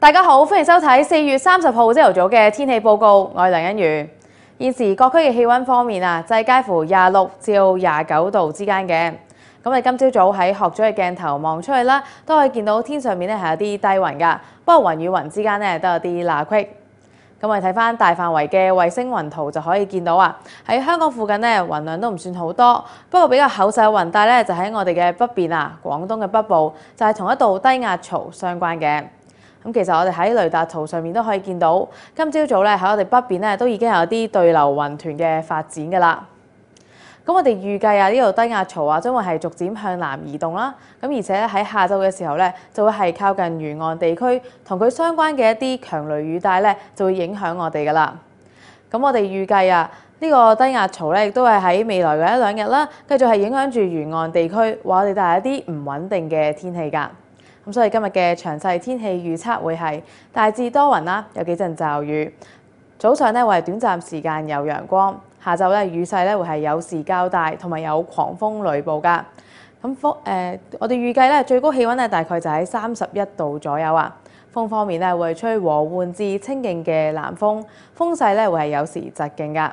大家好，欢迎收睇四月三十号朝头早嘅天气报告。我系梁欣如。现时各区嘅气温方面啊，系介乎廿六至廿九度之间嘅。咁你今朝早喺学咗嘅镜头望出去啦，都可以见到天上面咧系有啲低云噶，不过云与云之间咧都有啲罅隙。咁我哋睇翻大范围嘅卫星云图就可以见到啊，喺香港附近咧云量都唔算好多，不过比较厚细嘅云带咧就喺我哋嘅北边啊，广东嘅北部就系同一道低压槽相关嘅。咁其實我哋喺雷達圖上面都可以見到，今朝早咧喺我哋北邊咧都已經有啲對流雲團嘅發展㗎啦。咁我哋預計啊，呢度低壓槽啊將會係逐漸向南移動啦。咁而且咧喺下晝嘅時候咧就會係靠近沿岸地區，同佢相關嘅一啲強雷雨帶咧就會影響我哋㗎啦。咁我哋預計啊，呢個低壓槽咧亦都係喺未來嘅一兩日啦，繼續係影響住沿岸地區，話我哋帶嚟一啲唔穩定嘅天氣㗎。咁所以今日嘅詳細天氣預測會係大致多雲啦，有幾陣驟雨。早上咧會係短暫時間有陽光，下晝咧雨勢咧會係有時較大，同埋有狂風雷暴噶。咁風誒，我哋預計咧最高氣温咧大概就喺三十一度左右啊。風方面咧會吹和緩至清勁嘅南風，風勢咧會係有時疾勁噶。